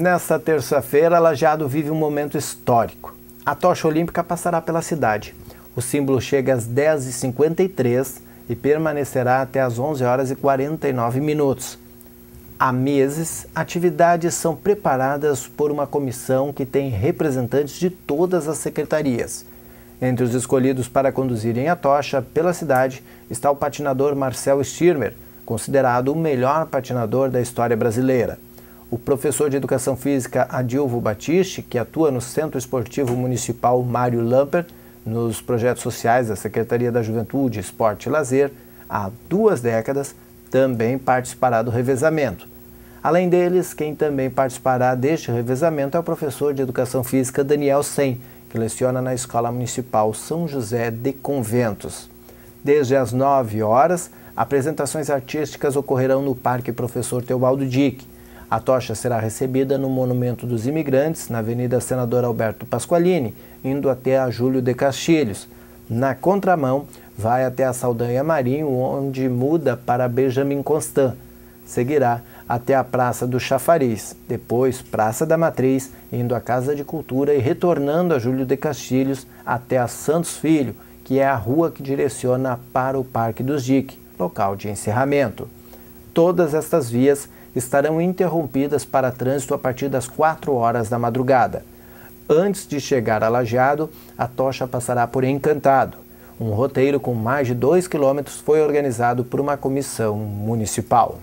Nesta terça-feira, Lajeado vive um momento histórico. A tocha olímpica passará pela cidade. O símbolo chega às 10h53 e permanecerá até às 11 horas e 49 minutos. Há meses, atividades são preparadas por uma comissão que tem representantes de todas as secretarias. Entre os escolhidos para conduzirem a tocha pela cidade está o patinador Marcel Stirmer, considerado o melhor patinador da história brasileira o professor de Educação Física Adilvo Batiste, que atua no Centro Esportivo Municipal Mário Lamper, nos projetos sociais da Secretaria da Juventude, Esporte e Lazer, há duas décadas, também participará do revezamento. Além deles, quem também participará deste revezamento é o professor de Educação Física Daniel Sen, que leciona na Escola Municipal São José de Conventos. Desde as 9 horas, apresentações artísticas ocorrerão no Parque Professor Teobaldo Dick a tocha será recebida no Monumento dos Imigrantes, na Avenida Senador Alberto Pasqualini, indo até a Júlio de Castilhos. Na contramão, vai até a Saldanha Marinho, onde muda para Benjamin Constant. Seguirá até a Praça do Chafariz, depois Praça da Matriz, indo à Casa de Cultura e retornando a Júlio de Castilhos até a Santos Filho, que é a rua que direciona para o Parque dos Dique, local de encerramento. Todas estas vias estarão interrompidas para trânsito a partir das 4 horas da madrugada. Antes de chegar a Lajeado, a tocha passará por Encantado. Um roteiro com mais de 2 quilômetros foi organizado por uma comissão municipal.